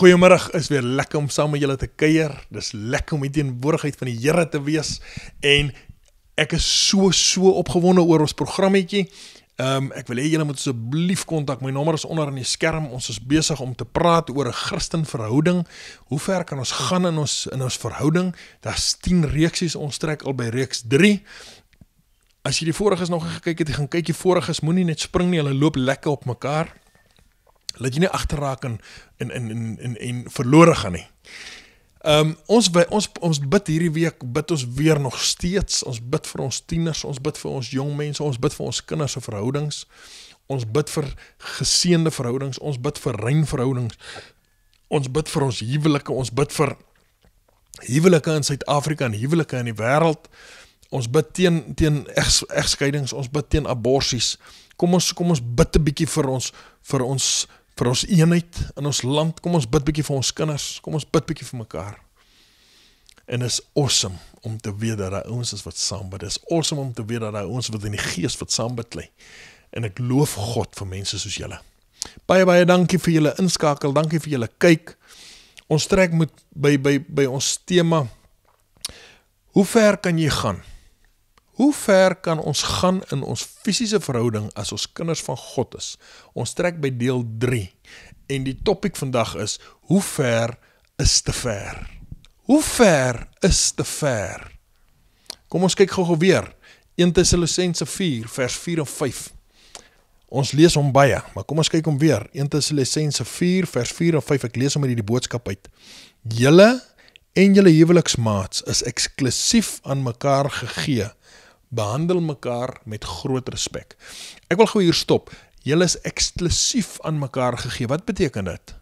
Goeiemôre, is weer lekker om saam met julle te kuier. Dis lekker om die teenwoordigheid van die Here te wees en ek is so so opgewonde oor ons programmetjie. Ehm um, ek wil hê julle moet asseblief kontak. My nommer is onder in die skerm. Ons is besig om te praat oor 'n Christenverhouding. Hoe ver kan ons gaan in ons in ons verhouding? Daar's 10 reeksies ons trek al by reeks 3. As jy die vorige is nog gekyk het, gaan kyk jy vorige is moenie net spring nie, hulle loop lekker op mekaar hulle het jy nie agterraak en en en en en, en verlore gaan nie. Ehm um, ons by ons ons bid hierdie week bid ons weer nog steeds ons bid vir ons tieners, ons bid vir ons jong mense, ons bid vir ons kinders se verhoudings. Ons bid vir geseënde verhoudings, ons bid vir rein verhoudings. Ons bid vir ons huwelike, ons bid vir huwelike in Suid-Afrika en huwelike in die wêreld. Ons bid teen teen egskeidings, ons bid teen aborsies. Kom ons kom ons bid 'n bietjie vir ons vir ons vir ons eenheid in ons land. Kom ons bid bietjie vir ons kinders. Kom ons bid bietjie vir mekaar. En is awesome om te weet dat daai ouens is wat saam bid. Is awesome om te weet dat daai ouens wat in die gees wat saam bid lê. En ek loof God vir mense soos julle. Baie baie dankie vir julle inskakel. Dankie vir julle kyk. Ons trek moet by by by ons tema Hoe ver kan jy gaan? Hoe ver kan ons gaan in ons fisiese verhouding as ons kinders van God is? Ons trek by deel 3 en die topik vandag is hoe ver is te ver? Hoe ver is te ver? Kom ons kyk gou-gou weer 1 Tessalonsense 4 vers 4 en 5. Ons lees hom baie, maar kom ons kyk hom weer. 1 Tessalonsense 4 vers 4 en 5. Ek lees hom uit die boodskap uit. Julle en julle huweliksmaats is eksklusief aan mekaar gegee behandel mekaar met groot respek. Ek wil gou hier stop. Julle is eksklusief aan mekaar gegee. Wat beteken dit?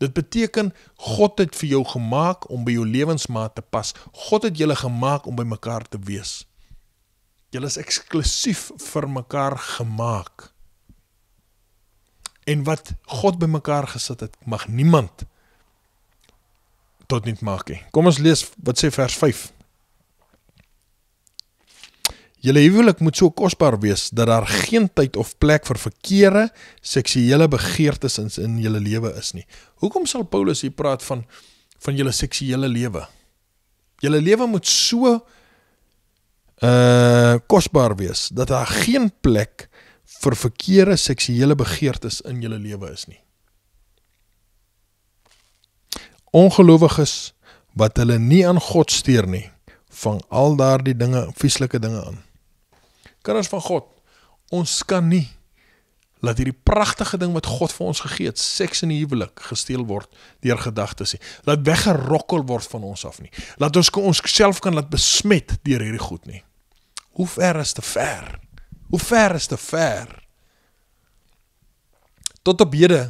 Dit beteken God het vir jou gemaak om by jou lewensmaat te pas. God het julle gemaak om by mekaar te wees. Julle is eksklusief vir mekaar gemaak. En wat God by mekaar gesit het, mag niemand tot nik maak nie. Kom ons lees wat sê vers 5. Julle huwelik moet so kosbaar wees dat daar geen tyd of plek vir verkeerde seksuele begeertes in in julle lewe is nie. Hoekom sal Paulus hier praat van van julle seksuele lewe? Julle lewe moet so uh kosbaar wees dat daar geen plek vir verkeerde seksuele begeertes in julle lewe is nie. Ongelowiges wat hulle nie aan God steer nie, vang al daardie dinge, vieslike dinge aan kinders van God, ons kan nie laat hierdie pragtige ding wat God vir ons gegee het, seks in die huwelik gesteel word deur gedagtes nie. Laat weggerokkel word van ons af nie. Laat ons kan ons self kan laat besmet deur hierdie goed nie. Hoe ver is te ver? Hoe ver is te ver? Tot op hede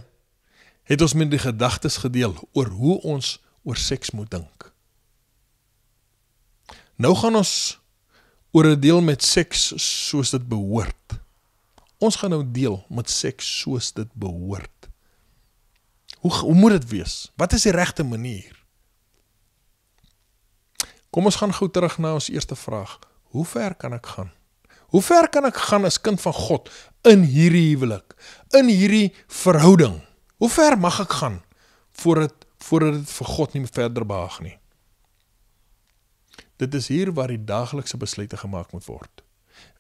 het ons met die gedagtes gedeel oor hoe ons oor seks moet dink. Nou gaan ons oor 'n deel met seks soos dit behoort. Ons gaan nou deel met seks soos dit behoort. Hoe hoe moet dit wees? Wat is die regte manier? Kom ons gaan gou terug na ons eerste vraag. Hoe ver kan ek gaan? Hoe ver kan ek gaan as kind van God in hierdie huwelik, in hierdie verhouding? Hoe ver mag ek gaan voordat voordat dit vir God nie meer verder behaag nie? Dit is hier waar die daaglikse besluite gemaak moet word.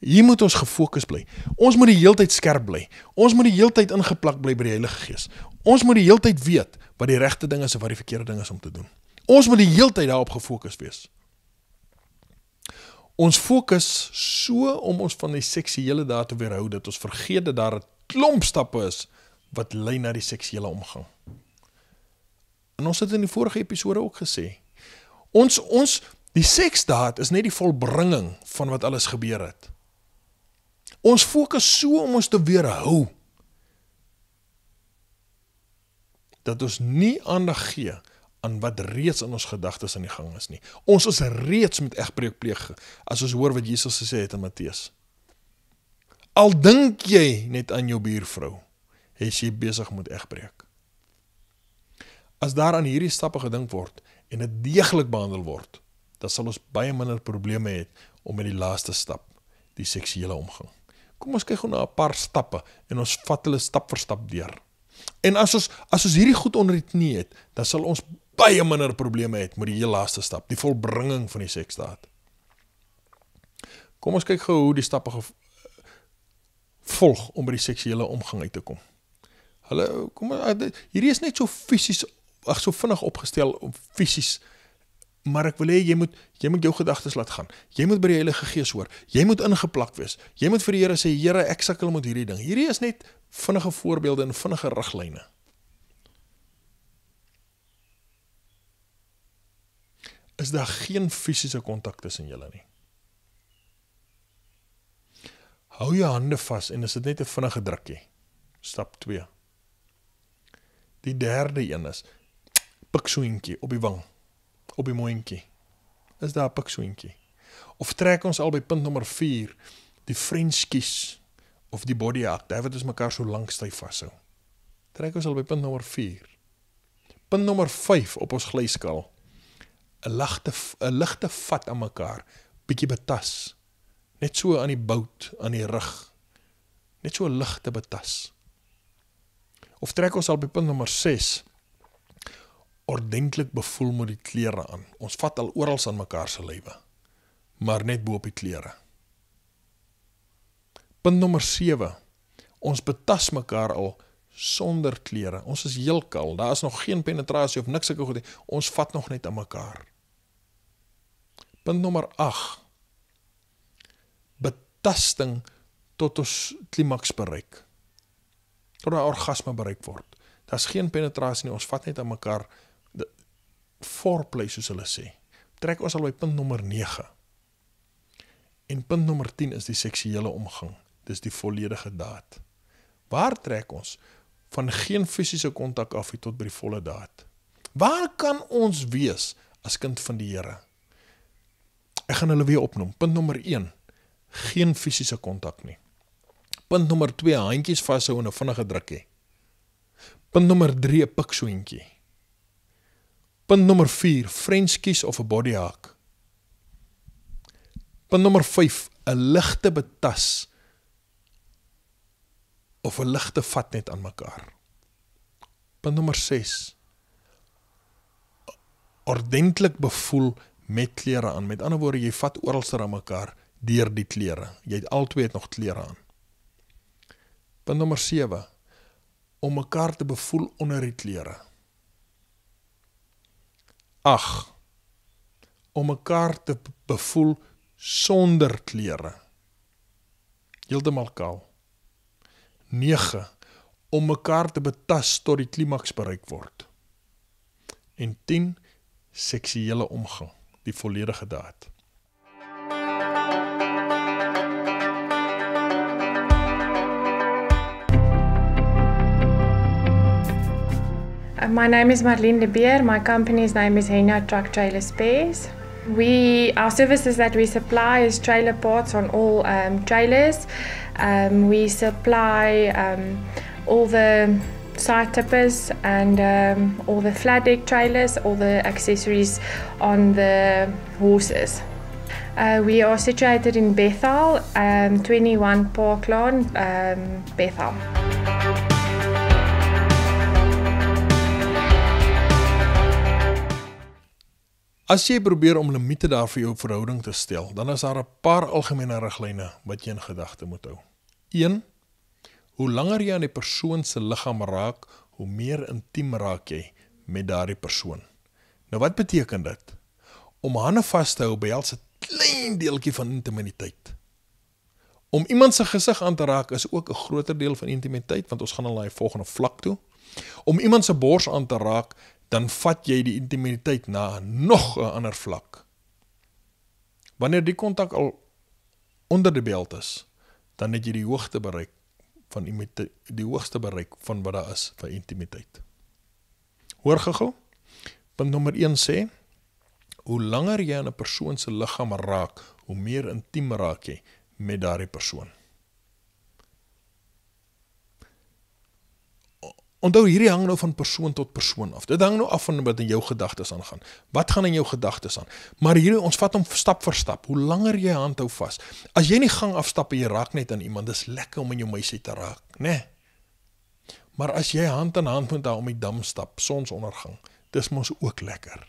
Hier moet ons gefokus bly. Ons moet die heeltyd skerp bly. Ons moet die heeltyd ingeplak bly by die Heilige Gees. Ons moet die heeltyd weet wat die regte ding is en wat die verkeerde ding is om te doen. Ons moet die heeltyd daarop gefokus wees. Ons fokus so om ons van die seksuele daad te weerhou dat ons vergeet dat daar 'n klomp stappe is wat lei na die seksuele omgang. En ons het in die vorige episode ook gesê ons ons Die seksdaad is net die volbringing van wat alles gebeur het. Ons fokus so om ons te weerhou dat ons nie aandag gee aan wat reeds in ons gedagtes aan die gang is nie. Ons is reeds met egbreuk pleeg as ons hoor wat Jesus gesê het in Matteus. Al dink jy net aan jou buurvrou, is jy besig met egbreuk. As daar aan hierdie stappe gedink word en dit deeglik behandel word, dan sal ons baie minder probleme hê om met die laaste stap, die seksuele omgang. Kom ons kyk gou na 'n paar stappe en ons vat hulle stap vir stap deur. En as ons as ons hierdie goed onder die knie het, dan sal ons baie minder probleme hê met die heel laaste stap, die volbringing van die seksdaad. Kom ons kyk gou hoe die stappe volg om by die seksuele omgang uit te kom. Hallo, kom eh, hierdie is net so fisies ag so vinnig opgestel om fisies Maar ek wil hê jy moet jy moet jou gedagtes laat gaan. Jy moet by die Heilige Gees hoor. Jy moet ingeplak wees. Jy moet vir die Here sê, Here, ek sukkel met hierdie ding. Hierdie is net vinnige voorbeelde en vinnige riglyne. Is daar geen fisiese kontak tussen julle nie? Hou jou hande vas en is dit net 'n vinnige drukkie. Stap 2. Die derde een is pik soentjie op die wang op die mondjie. Is daar 'n piksoentjie? Of trek ons al by punt nommer 4, die vriendskies of die body act. David is mekaar so lank styf vashou. Trek ons al by punt nommer 4. Punt nommer 5 op ons glyskaal. 'n ligte 'n ligte vat aan mekaar, bietjie betas. Net so aan die bout, aan die rug. Net so ligte betas. Of trek ons al by punt nommer ordentlik bevoel met die klere aan. Ons vat al oral aan mekaar se lywe, maar net bo op die klere. Punt nommer 7. Ons betas mekaar al sonder klere. Ons is heel kal. Daar is nog geen penetrasie of niks sulke goed nie. Ons vat nog net aan mekaar. Punt nommer 8. Betasting tot ons klimaks bereik. Tot 'n orgasme bereik word. Daar's geen penetrasie nie. Ons vat net aan mekaar foreplay soos hulle sê. Trek ons al by punt nommer 9. En punt nommer 10 is die seksuele omgang. Dis die volledige daad. Waar trek ons van geen fisiese kontak af tot by die volle daad? Waar kan ons wees as kind van die Here? Ek gaan hulle weer opnoem. Punt nommer 1: geen fisiese kontak nie. Punt nommer 2: handjies vashou en 'n vinnige druk hê. Punt nommer 3: pik soentjie. Punt nommer 4, friends kies of 'n body hack. Punt nommer 5, 'n ligte betas of 'n ligte vat net aan mekaar. Punt nommer 6, ordentlik bevoel met klere aan. Met ander woorde, jy vat oralste aan mekaar deur die klere. Jy het albei het nog klere aan. Punt nommer 7, om mekaar te bevoel onder die klere. Ag om mekaar te bevoel sonder klere. Heeltemal kaal. 9 om mekaar te betast tot die klimaks bereik word. En 10 seksuele omgang, die volledige daad. Uh, my name is Marlene De Beer. My company's name is Hena Truck Trailer Spares. We our services that we supply is trailer parts on all um, trailers. Um, we supply um, all the side tippers and um, all the flat deck trailers, all the accessories on the horses. Uh, we are situated in Bethel, um, 21 Park Lawn, um, Bethel. As jy probeer om limite daar vir jou verhouding te stel, dan is daar 'n paar algemene riglyne wat jy in gedagte moet hou. 1. Hoe langer jy aan die persoon se liggaam raak, hoe meer intiem raak jy met daardie persoon. Nou wat beteken dit? Om hande vas te hou behels 'n klein deeltjie van intimiteit. Om iemand se gesig aan te raak is ook 'n groter deel van intimiteit want ons gaan na die volgende vlak toe. Om iemand se bors aan te raak dan vat jy die intimiteit na nog 'n ander vlak. Wanneer die kontak al onder die beeld is, dan het jy die hoogste bereik van die die hoogste bereik van wat daar is vir intimiteit. Hoor gego. Punt nommer 1 sê hoe langer jy aan 'n persoon se liggaam raak, hoe meer intiem raak jy met daardie persoon. Onthou hierdie hang nou van persoon tot persoon af. Dit hang nou af van wat in jou gedagtes aangaan. Wat gaan in jou gedagtes aan? Maar hier ons vat hom stap vir stap. Hoe langer jy hand hou vas. As jy nie gang afstap en jy raak net aan iemand, dis lekker om in jou meisie te raak, né? Nee. Maar as jy hand aan hand met haar om die dam stap, sonsondergang, dis mos ook lekker.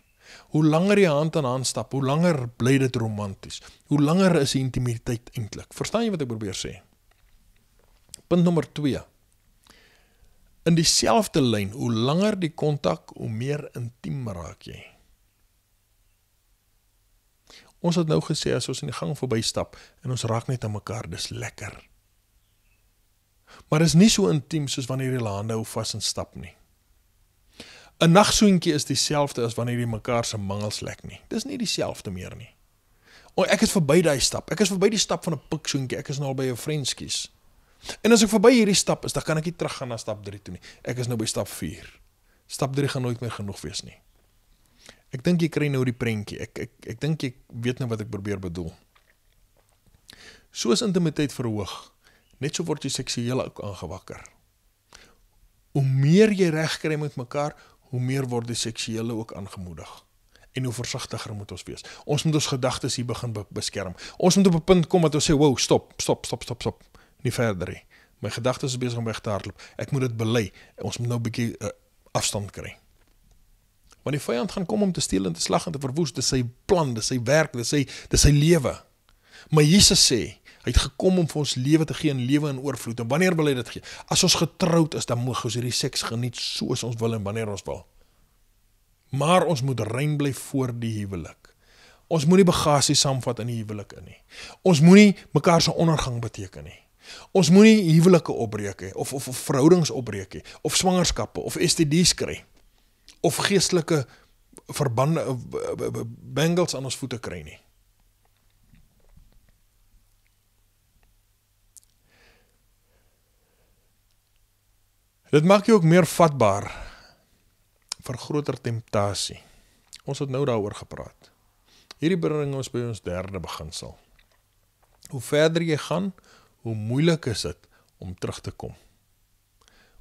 Hoe langer jy hand aan hand stap, hoe langer bly dit romanties. Hoe langer is die intimiteit eintlik? Verstaan jy wat ek probeer sê? Punt nommer 2. In dieselfde lyn, hoe langer die kontak, hoe meer intiem raak jy. Ons het nou gesê as ons in die gang verby stap en ons raak net aan mekaar, dis lekker. Maar dit is nie so intiem soos wanneer jy hulle hande hou vas en stap nie. 'n Nagsoentjie is dieselfde as wanneer jy mekaar se mangels lek nie. Dis nie dieselfde meer nie. O, ek is verby daai stap. Ek is verby die stap van 'n piksoentjie. Ek is nou al by 'n vriendskies. En as ek verby hierdie stap is, dan kan ek nie teruggaan na stap 3 toe nie. Ek is nou by stap 4. Stap 3 gaan nooit meer genoeg wees nie. Ek dink jy kry nou die prentjie. Ek ek ek dink jy weet nou wat ek probeer bedoel. Soos intimiteit verhoog, net so word jy seksueel ook aangewakker. Hoe meer jy regkry met mekaar, hoe meer word die seksuele ook aangemoedig. En hoe versigtiger moet ons wees. Ons moet ons gedagtes hier begin beskerm. Ons moet op 'n punt kom wat ons sê, "Wow, stop, stop, stop, stop, stop." nie verder nie. My gedagtes is besig om weg te hardloop. Ek moet dit bely. Ons moet nou 'n bietjie eh, afstand kry. Want die vyand gaan kom om te steel en te slag en te verwoes. Dit is sy plan, dit is sy werk, dit is sy dit is sy lewe. Maar Jesus sê, hy het gekom om vir ons lewe te gee en lewe in oorvloed. En wanneer wil hy dit gee? As ons getroud is, dan mag ons hierdie seks geniet soos ons wil en wanneer ons wil. Maar ons moet rein bly voor die huwelik. Ons moenie bagasie saamvat in die huwelik in nie. Ons moenie mekaar se ondergang beteken nie. Ons moenie huwelike opbreek hê of of, of verhoudings opbreek hê of swangerskappe of STDs kry of geestelike verbande eh, bangles aan ons voete kry nie. Dit maak jou ook meer vatbaar vir groter temptasie. Ons het nou daaroor gepraat. Hierdie bring ons by ons derde beginsel. Hoe verder jy gaan, hoe moeilik is dit om terug te kom.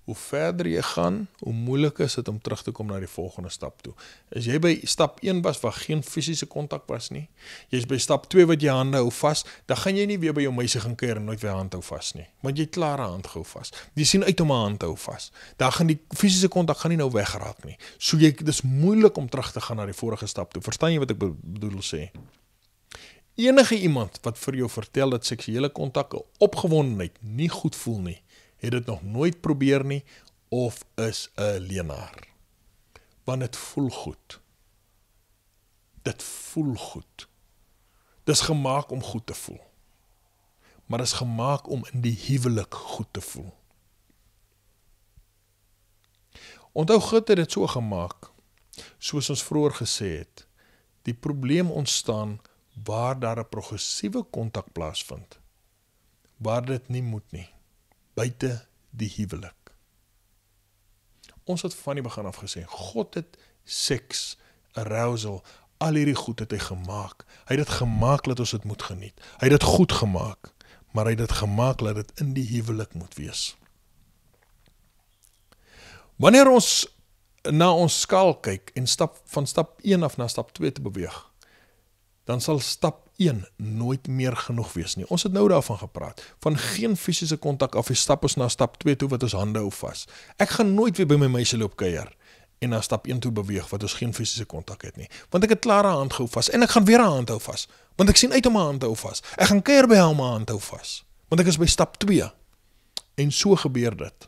Hoe verder jy gaan, hoe moeilik is dit om terug te kom na die volgende stap toe. As jy by stap 1 was waar geen fisiese kontak was nie, jy's by stap 2 wat jy hande hou vas, dan gaan jy nie weer by jou meisie gaan kuier en nooit weer hande hou vas nie, want jy't klaar 'n hand gehou vas. Jy sien uit om 'n hand te hou vas. Dan gaan die fisiese kontak gaan nie nou wegraak nie. So jy dis moeilik om terug te gaan na die vorige stap toe. Verstaan jy wat ek bedoel sê? Enige iemand wat vir jou vertel dat seksuele kontak 'n opgewondenheid nie goed voel nie, het dit nog nooit probeer nie of is 'n leenaar. Want dit voel goed. Dit voel goed. Dis gemaak om goed te voel. Maar dis gemaak om in die huwelik goed te voel. Onthou God het dit so gemaak. Soos ons vroeër gesê het, die probleem ontstaan waar daar 'n progressiewe kontak plaasvind waar dit nie moet nie buite die huwelik. Ons het van die begin af gesê God het seks, arousal, al hierdie goed het hy gemaak. Hy het dit gemaak dat ons dit moet geniet. Hy het dit goed gemaak, maar hy het dit gemaak dat dit in die huwelik moet wees. Wanneer ons na ons skaal kyk en stap van stap 1 af na stap 2 te beweeg, dan sal stap 1 nooit meer genoeg wees nie. Ons het nou daarvan gepraat van geen fisiese kontak af en stap ons na stap 2 toe wat ons hande hou vas. Ek gaan nooit weer by my meisie loop kuier en na stap 1 toe beweeg wat ons geen fisiese kontak het nie. Want ek het klaar haar hand gehou vas en ek gaan weer haar hand hou vas want ek sien uit om haar hand hou vas. Ek gaan kuier by haar om haar hand hou vas want ek is by stap 2. En so gebeur dit.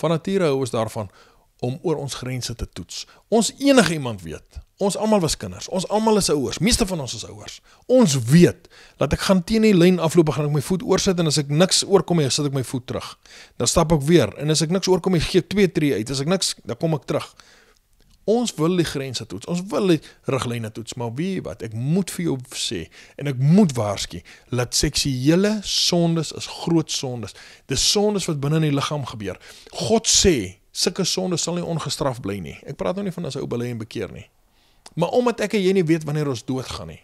Van nature hou ons daarvan om oor ons grense te toets. Ons enige iemand weet, ons allemaal was kinders, ons allemaal is ouwers, meeste van ons is ouwers, ons weet, dat ek gaan teen die lijn afloop, gaan ek my voet oorsit, en as ek niks oorkom, dan sit ek my voet terug, dan stap ek weer, en as ek niks oorkom, dan geef twee tree uit, as ek niks, dan kom ek terug. Ons wil die grense toets, ons wil die riglijne toets, maar weet wat, ek moet vir jou sê, en ek moet waarski, dat seksuele sondes is groot sondes, dis sondes wat binnen die lichaam gebeur. God sê, God sê, sulke sonde sal nie ongestraf bly nie. Ek praat nou nie van as ou belê en bekeer nie. Maar omdat ek en jy nie weet wanneer ons doodgaan nie,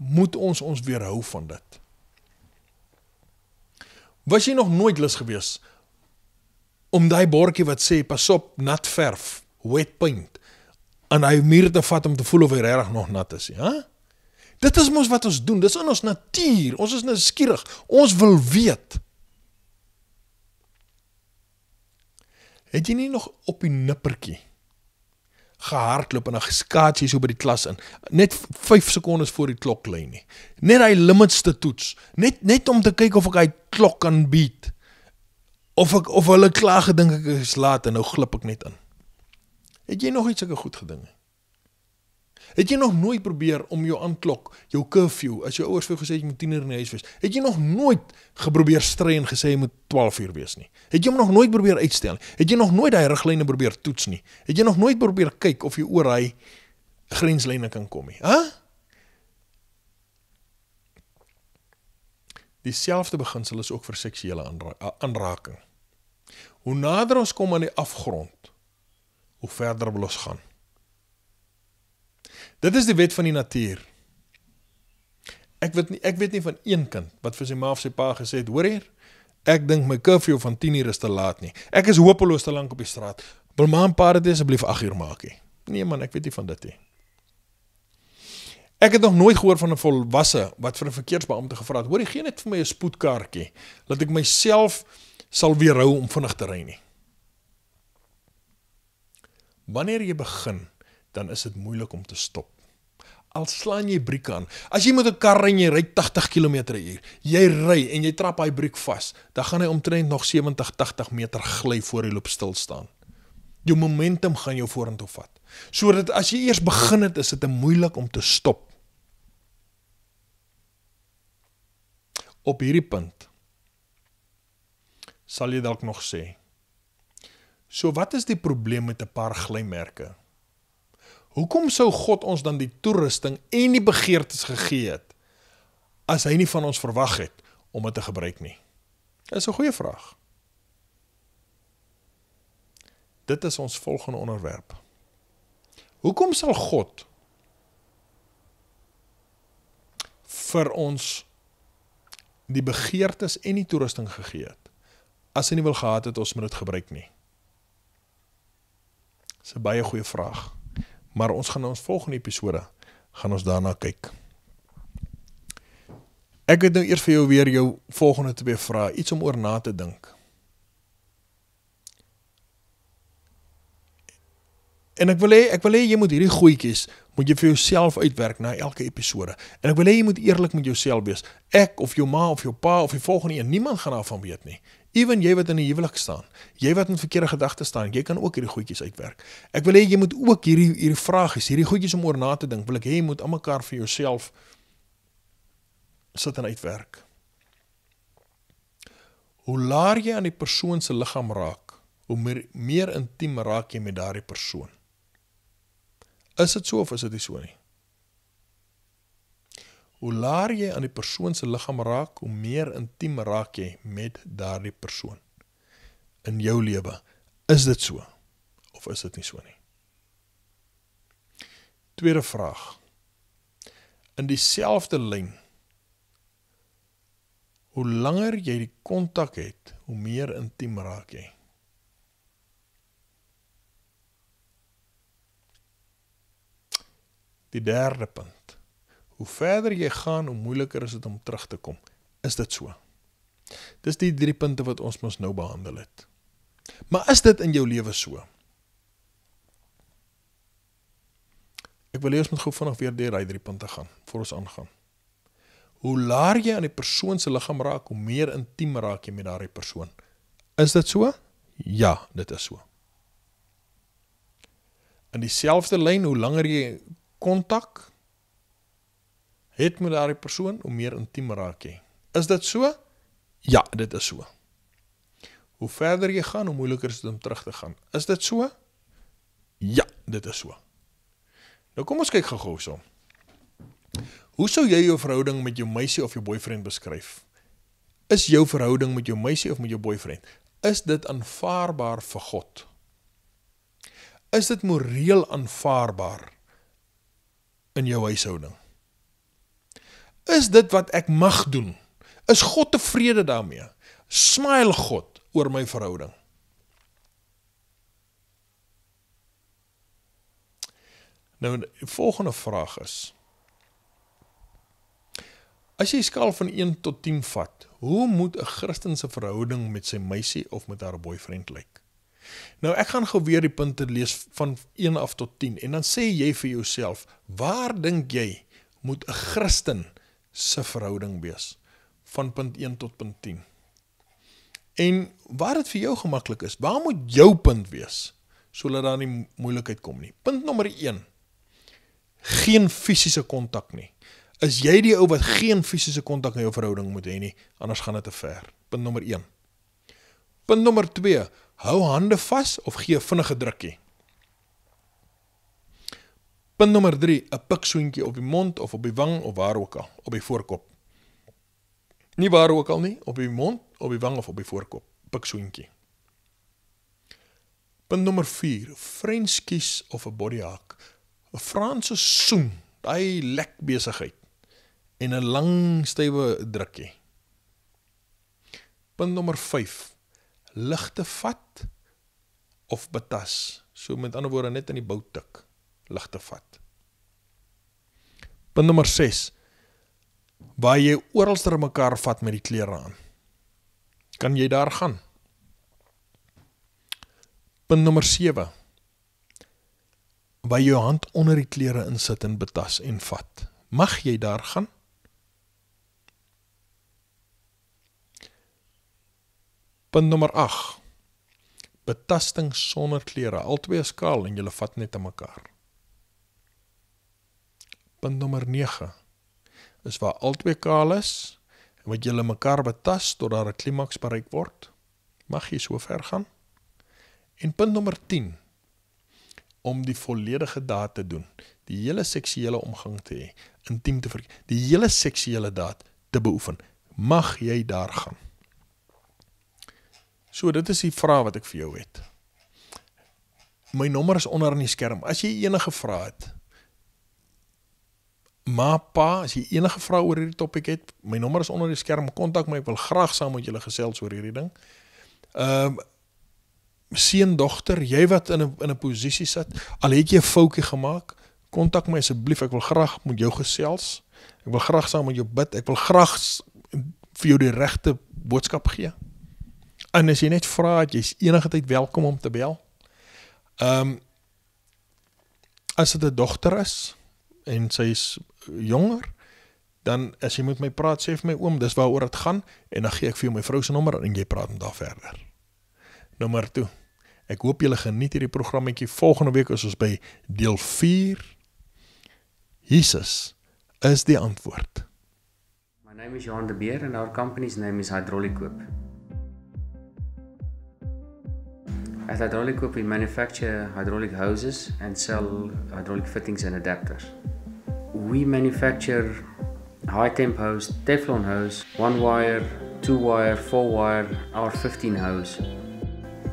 moet ons ons weerhou van dit. Was jy nog nooit lus gewees om daai bordjie wat sê pas op nat verf, wet paint en hy meer te vat om te voel of hy regtig nog nat is, ja? Dit is mos wat ons doen, dis in ons natuur. Ons is nou skieurig. Ons wil weet. Het jy nie nog op die nippertjie gehardloop en 'n geskaatjie so by die klas in, net 5 sekondes voor die klok lê nie. Net hy limitste toets, net net om te kyk of ek hy klok kan beat. Of ek of hulle klaag gedink ek is laat en nou glip ek net in. Het jy nog iets sulke goed gedinge? Het jy nog nooit probeer om jou aanklok, jou curfew, as jou ouers vir jou gesê het jy moet 10 uur in die huis wees? Het jy nog nooit geprobeer strei en gesê jy moet 12 uur wees nie? Het jy hom nog nooit probeer uitstel? Het jy nog nooit daai riglyne probeer toets nie? Het jy nog nooit probeer kyk of jy oor hy grenslyne kan kom nie? Hæ? Dieselfde beginsel is ook vir seksuele aanra aanraking. Hoe nader ons kom aan die afgrond, hoe verder wil ons gaan. Dit is die wet van die natuur. Ek weet nie ek weet nie van een kind wat vir sy ma of sy pa gesê het, hoor hier, ek dink my curfew van 10 uur is te laat nie. Ek is hopeloos te lank op die straat. Wil ma en pa dit asseblief 8 uur maak hê? Nee man, ek weet nie van dit nie. Ek het nog nooit gehoor van 'n volwasse wat vir 'n verkeersbeampte gevra het, hoor jy gee net vir my 'n spoedkaartjie dat ek myself sal weerhou om vinnig te ry nie. Wanneer jy begin, dan is dit moeilik om te stop al slaan jy briek aan. As jy met 'n kar ry en jy ry 80 km/h, jy ry en jy trap daai briek vas, dan gaan hy omtrent nog 70, 80 meter gly voor hy loop stil staan. Jou momentum gaan jou vorentoe vat. Sodat as jy eers begin het, is dit moeilik om te stop. Op hierdie punt sal jy dalk nog sê: "So wat is die probleem met 'n paar glymerke?" hoekom sou God ons dan die toerusting en die begeertes gegee het as hy nie van ons verwag het om dit te gebruik nie? Dis 'n goeie vraag. Dit is ons volgende onderwerp. Hoekom sal God vir ons die begeertes en die toerusting gegee het as hy nie wil gehad het ons moet dit gebruik nie? Dis 'n baie goeie vraag. Maar ons gaan na ons volgende episode gaan ons daarna kyk. Ek het nou eers vir jou weer jou volgende twee vrae, iets om oor na te dink. En ek wil hê ek wil hê jy moet hierdie goetjies moet jy vir jouself uitwerk na elke episode. En ek wil hê jy moet eerlik met jouself wees. Ek of jou ma of jou pa of die volgende een, niemand gaan daarvan weet nie. Ewen jy wat in 'n huwelik staan, jy wat met verkeerde gedagtes staan, jy kan ook hierdie goedjies uitwerk. Ek wil hê jy moet ook hierdie hierdie vragies, hierdie goedjies om oor na te dink. Wil ek hê jy moet aan mekaar vir jouself sit en uitwerk. Hoe laer jy aan die persoon se liggaam raak, hoe meer, meer intiem raak jy met daardie persoon. Is dit so of is dit nie so nie? Hoe laer jy aan die persoon se liggaam raak, hoe meer intiem raak jy met daardie persoon. In jou lewe, is dit so of is dit nie so nie? Tweede vraag. In dieselfde lyn. Hoe langer jy die kontak het, hoe meer intiem raak jy. Die derde punt. Hoe verder jy gaan, hoe moeiliker is dit om terug te kom. Is dit so? Dis die drie punte wat ons mos nou behandel het. Maar is dit in jou lewe so? Ek wil hê ons moet gou vinnig weer deur daai drie punte gaan voor ons aangaan. Hoe laer jy aan die persoon se liggaam raak, hoe meer intiem raak jy met daardie persoon. Is dit so? Ja, dit is so. In dieselfde lyn, hoe langer jy kontak het met daardie persoon om meer intiem raak te. Is dit so? Ja, dit is so. Hoe verder jy gaan, hoe moeiliker is dit om terug te gaan. Is dit so? Ja, dit is so. Nou kom ons kyk gou-gou so. Hoe sou jy jou verhouding met jou meisie of jou boyfriend beskryf? Is jou verhouding met jou meisie of met jou boyfriend is dit aanvaarbaar vir God? Is dit moreel aanvaarbaar in jou huishouding? Is dit wat ek mag doen? Is God tevrede daarmee? Smile God oor my verhouding. Nou die volgende vraag is: As jy skaal van 1 tot 10 vat, hoe moet 'n Christen se verhouding met sy meisie of met haar boyfriend lyk? Nou ek gaan gou weer die punte lees van 1 af tot 10 en dan sê jy vir jouself, waar dink jy moet 'n Christen se verhouding wees van punt 1 tot punt 10. En waar dit vir jou gemaklik is, waar moet jou punt wees sodat daar nie moeilikheid kom nie. Punt nommer 1. Geen fisiese kontak nie. Is jy die ou wat geen fisiese kontak in jou verhouding moet hê nie, anders gaan dit te ver. Punt nommer 1. Punt nommer 2. Hou hande vas of gee vinnige drukkie. Punt nommer 3, 'n pikswoentjie op die mond of op die wang of waar ook al, op die voorkop. Nie waar ook al nie, op die mond, op die wang of op die voorkop, pikswoentjie. Punt nommer 4, frenskies of 'n bodyhak. 'n Franse soen, daai lek besigheid en 'n lang stywe drukkie. Punt nommer 5, ligte vat of betas. So met ander woorde net in die bout tik lig te vat. Punt nommer 6. Waar jy oralster mekaar vat met die klere aan. Kan jy daar gaan? Punt nommer 7. Waar jou hand onder die klere insit en betas en vat. Mag jy daar gaan? Punt nommer 8. Betasting sonder klere, albei skaal en jy lê vat net te mekaar punt nommer 9 is waar albei kaal is en wat julle mekaar betas tot daar 'n klimaks bereik word. Mag jy so ver gaan? En punt nommer 10 om die volledige daad te doen, die hele seksuele omgang te hê, intiem te verkry, die hele seksuele daad te beoefen. Mag jy daar gaan? So, dit is die vraag wat ek vir jou het. My nommer is onder in die skerm. As jy enige vrae het, Maar pa, as jy enige vrae oor hierdie topik het, my nommer is onder die skerm, kontak my, ek wil graag saam met julle gesels oor hierdie ding. Ehm um, seun dogter, jy wat in 'n in 'n posisie sit, al het jy 'n foutjie gemaak, kontak my asseblief, ek wil graag met jou gesels. Ek wil graag saam met jou bid. Ek wil graag vir jou die regte boodskap gee. En as jy net vra, jy's enige tyd welkom om te bel. Ehm um, as dit 'n dogter is en sy's jonger, dan as jy met my praat, sê vir my oom, dis waaroor dit gaan en dan gee ek vir jou my vrou se nommer en jy praat met haar verder. Nommer 2. Ek hoop julle geniet hierdie programmetjie. Volgende week is ons by deel 4. Jesus is die antwoord. My name is Johan de Beer and our company's name is Hydraulicoop. At Hydraulicoop we manufacture hydraulic hoses and sell hydraulic fittings and adapters. We manufacture high temp hose, Teflon hose, one wire, two wire, four wire, R15 hose.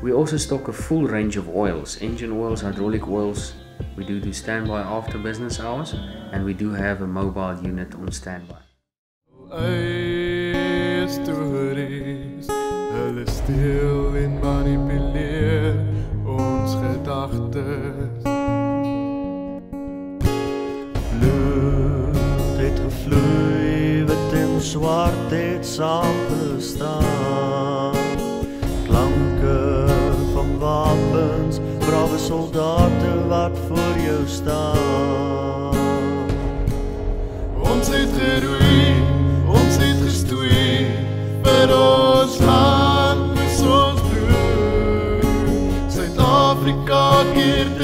We also stock a full range of oils, engine oils, hydraulic oils. We do do standby after business hours and we do have a mobile unit on standby. Er, er, still in money hart het saam bestaan Klanke van wapens, brave soldaten wat voor jou staan Ons het geroei, ons het gestoei, vir ons land is ons broer Suid-Afrika keert